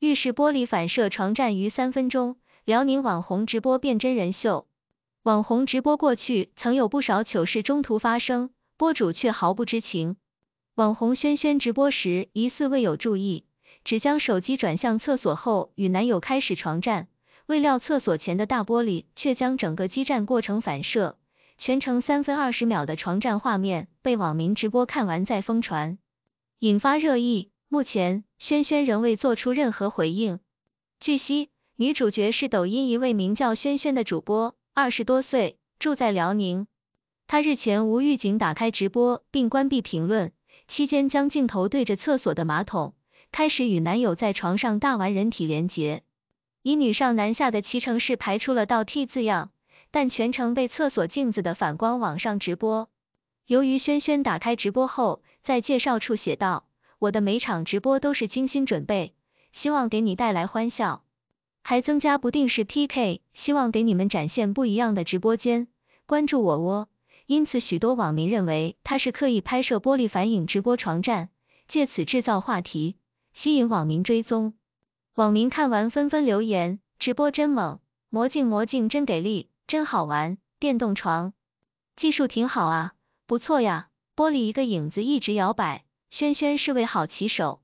浴室玻璃反射床战于三分钟，辽宁网红直播变真人秀。网红直播过去曾有不少糗事中途发生，播主却毫不知情。网红轩轩直播时疑似未有注意，只将手机转向厕所后与男友开始床战，未料厕所前的大玻璃却将整个激战过程反射，全程三分二十秒的床战画面被网民直播看完再疯传，引发热议。目前，轩轩仍未做出任何回应。据悉，女主角是抖音一位名叫轩轩的主播，二十多岁，住在辽宁。她日前无预警打开直播并关闭评论，期间将镜头对着厕所的马桶，开始与男友在床上大玩人体连结，以女上男下的脐成式排出了倒 T 字样，但全程被厕所镜子的反光网上直播。由于轩轩打开直播后，在介绍处写道。我的每场直播都是精心准备，希望给你带来欢笑，还增加不定时 PK，希望给你们展现不一样的直播间。关注我哦！因此，许多网民认为他是刻意拍摄玻璃反影直播床战，借此制造话题，吸引网民追踪。网民看完纷纷留言：直播真猛，魔镜魔镜真给力，真好玩，电动床技术挺好啊，不错呀，玻璃一个影子一直摇摆。轩轩是位好棋手。